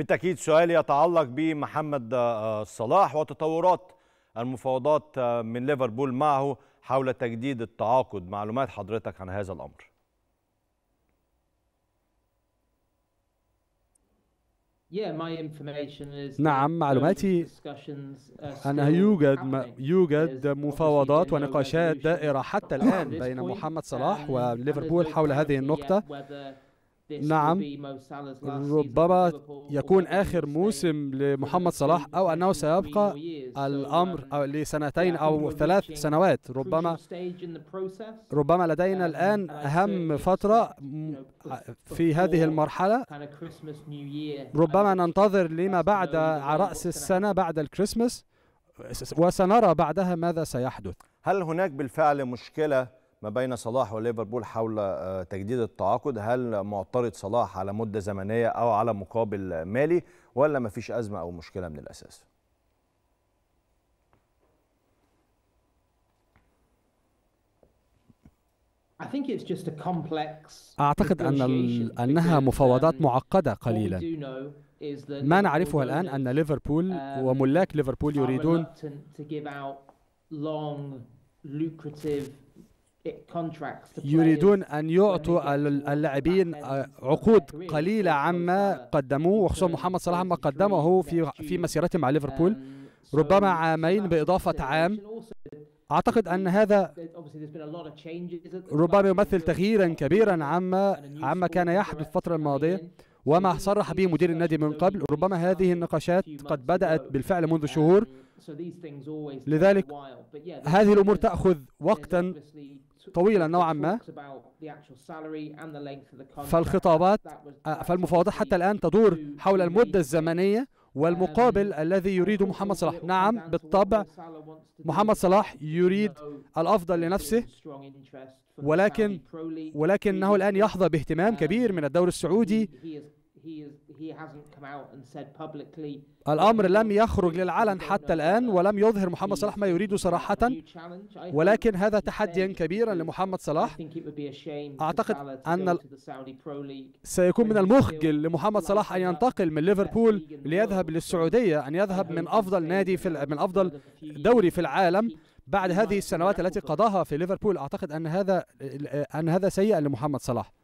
بالتأكيد سؤال يتعلق بمحمد آه، آه، صلاح وتطورات المفاوضات آه، من ليفربول معه حول تجديد التعاقد معلومات حضرتك عن هذا الأمر نعم معلوماتي أنه يوجد يوجد مفاوضات ونقاشات دائرة حتى الآن بين محمد صلاح وليفربول حول هذه النقطة نعم ربما يكون آخر موسم لمحمد صلاح أو أنه سيبقى uh, الأمر أو لسنتين أو ثلاث سنوات ربما ربما لدينا الآن أهم فترة في هذه المرحلة ربما ننتظر لما بعد رأس السنة بعد الكريسماس وسنرى بعدها ماذا سيحدث هل هناك بالفعل مشكلة ما بين صلاح وليفربول حول آه، تجديد التعاقد هل معترض صلاح على مدة زمنية أو على مقابل مالي ولا ما فيش أزمة أو مشكلة من الأساس أعتقد أن أنها um, مفاوضات معقدة قليلا ما نعرفه الآن أن ليفربول um, وملاك ليفربول يريدون يريدون أن يعطوا اللاعبين آه، عقود قليلة عما uh, قدموه وخصوصا محمد صلاح ما قدمه في في مسيرته مع ليفربول ربما عامين بإضافة عام أعتقد أن هذا ربما يمثل تغييرا كبيرا عما عما كان يحدث الفترة الماضية وما صرح به مدير النادي من قبل ربما هذه النقاشات قد بدأت بالفعل منذ شهور لذلك هذه الأمور تأخذ وقتا طويلا نوعا ما فالخطابات آه، فالمفاوضات حتى الآن تدور حول المدة الزمنية والمقابل um, الذي يريده محمد صلاح نعم بالطبع محمد صلاح يريد الأفضل لنفسه ولكن ولكنه الآن يحظى باهتمام um, كبير من الدوري السعودي الأمر لم يخرج للعلن حتى الآن ولم يظهر محمد صلاح ما يريده صراحة ولكن هذا تحديا كبيرا لمحمد صلاح أعتقد أن سيكون من المخجل لمحمد صلاح أن ينتقل من ليفربول ليذهب للسعودية أن يذهب من أفضل نادي في من أفضل دوري في العالم بعد هذه السنوات التي قضاها في ليفربول أعتقد أن هذا أن هذا سيء لمحمد صلاح